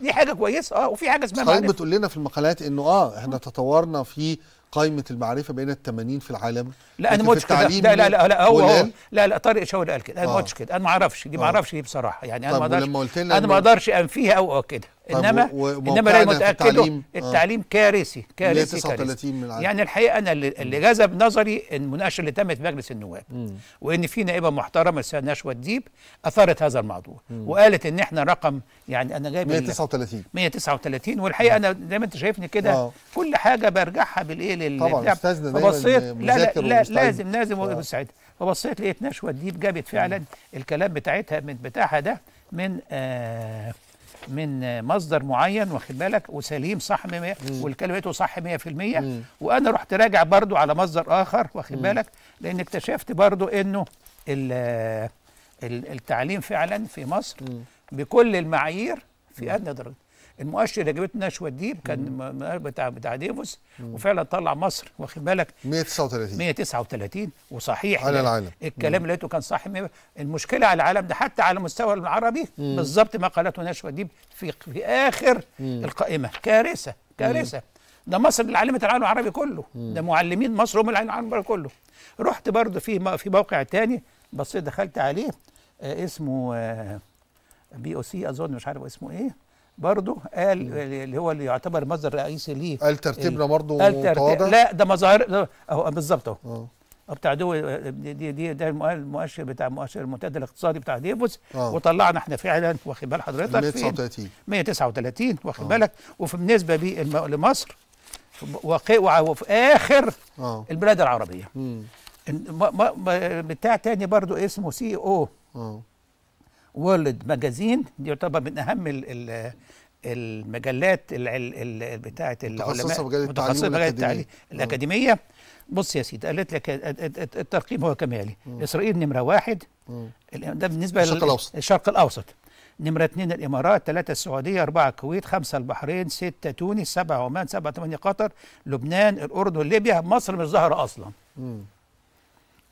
دي حاجه كويسه اه وفي حاجه اسمها معرفه بتقول لنا في المقالات انه اه احنا تطورنا في قائمه المعرفه بين ال 80 في العالم لا انا ما قلتش كده لا لا لا لا هو, هو لا لا طارق شاور قال كده انا آه. ما قلتش كده انا ما اعرفش دي ما آه. اعرفش دي إيه بصراحه يعني انا طيب، ما اقدرش انا ما اقدرش انفيها او اؤكدها طيب، انما انما لا متاكد التعليم, آه. التعليم كارثي كارثي كارثي. من يعني الحقيقه انا اللي جذب نظري المناقشه اللي تمت في مجلس النواب مم. وان في نائبه محترمه السيده نشوى الديب اثارت هذا الموضوع مم. وقالت ان احنا رقم يعني انا جايب 139 139 والحقيقه مم. انا زي ما انت شايفني كده آه. كل حاجه برجعها بالايه لل طبعا استاذنا مذاكر لا لا لازم لازم آه. مستعد فبصيت لقيت نشوى الديب جابت فعلا الكلام بتاعتها من بتاعها ده من آه من مصدر معين واخد بالك وسليم صح وكلمته صح 100% وانا رحت راجع برضو على مصدر اخر واخد بالك لان اكتشفت برضو انه التعليم فعلا في مصر بكل المعايير في ادنى درجه المؤشر اللي جابته نشوه الديب كان بتاع بتاع ديفوس وفعلا طلع مصر واخد بالك 139 139 وصحيح على العالم الكلام اللي لقيته كان صح المشكله على العالم ده حتى على المستوى العربي بالظبط ما قالته نشوه الديب في في اخر مم. القائمه كارثه كارثه ده مصر اللي علمت العالم العربي كله ده معلمين مصر هم اللي علموا العالم العربي كله رحت برضه في في موقع تاني بصيت دخلت عليه آه اسمه آه بي او سي اظن مش عارف اسمه ايه برضه قال اللي هو اللي يعتبر مصدر رئيسي ليه قال ترتيبنا برضه ترتيب لا ده مظاهر اهو بالظبط اهو اه. بتاع دول دي دي ده المؤشر بتاع مؤشر المنتدى الاقتصادي بتاع ديفوس اه. وطلعنا احنا فعلا واخد بال حضرتك 139 139 واخد اه. بالك وفي بالنسبه لمصر وفي اخر أوه. البلاد العربيه بتاع تاني برضو اسمه سي e او أوه. وورلد ماجازين دي يعتبر من اهم الـ المجلات بتاعه العلماء متخصصه مجال التعليم آه. الاكاديميه بص يا سيدي قالت لك الترقيم هو كما يلي اسرائيل نمره واحد مم. ده بالنسبه للشرق الاوسط الشرق الاوسط نمرة اثنين الإمارات ثلاثة السعودية أربعة الكويت خمسة البحرين ستة تونس سبعة عمان سبعة ثمانية قطر لبنان الأردن ليبيا مصر مش ظاهرة أصلا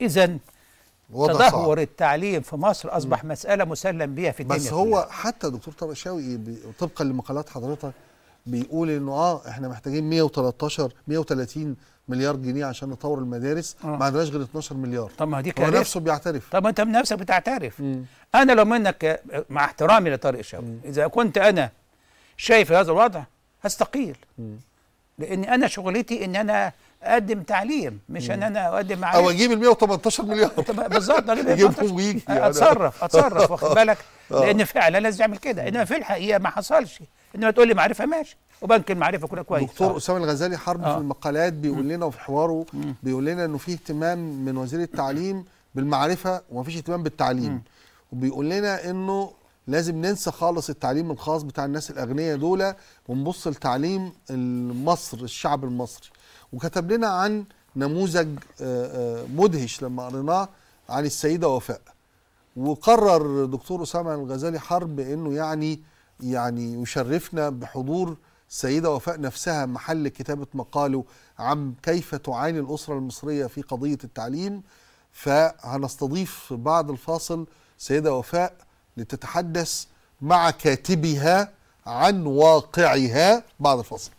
إذا تدهور صعب. التعليم في مصر اصبح م. مساله مسلم بها في الدنيا بس هو كلها. حتى دكتور طارق شاوي طبقا لمقالات حضرتك بيقول انه اه احنا محتاجين 113 130 مليار جنيه عشان نطور المدارس آه. ما عندناش غير 12 مليار طب ما دي كارثه هو نفسه بيعترف طب انت من نفسك بتعترف م. انا لو منك مع احترامي لطارق شاوي اذا كنت انا شايف هذا الوضع هستقيل م. لان انا شغلتي ان انا اقدم تعليم مش ان انا اقدم او اجيب ال 118 مليار بالظبط اجيبهم ويجي يعني. اتصرف اتصرف واخد بالك آه. لان فعلا لازم يعمل كده انما في الحقيقه ما حصلش انما تقول لي معرفه ماشي وبنك المعرفه كلها كويس دكتور آه. اسامه الغزالي حرب آه. في المقالات بيقول لنا وفي حواره بيقول لنا انه في اهتمام من وزير التعليم بالمعرفه ومفيش اهتمام بالتعليم وبيقول لنا انه لازم ننسى خالص التعليم الخاص بتاع الناس الاغنياء دول ونبص لتعليم مصر الشعب المصري وكتب لنا عن نموذج آه، آه، مدهش لما قريناه عن السيده وفاء وقرر دكتور اسامه الغزالي حرب انه يعني يعني يشرفنا بحضور السيده وفاء نفسها محل كتابه مقاله عن كيف تعاني الاسره المصريه في قضيه التعليم فهنستضيف بعد الفاصل سيده وفاء لتتحدث مع كاتبها عن واقعها بعد الفصل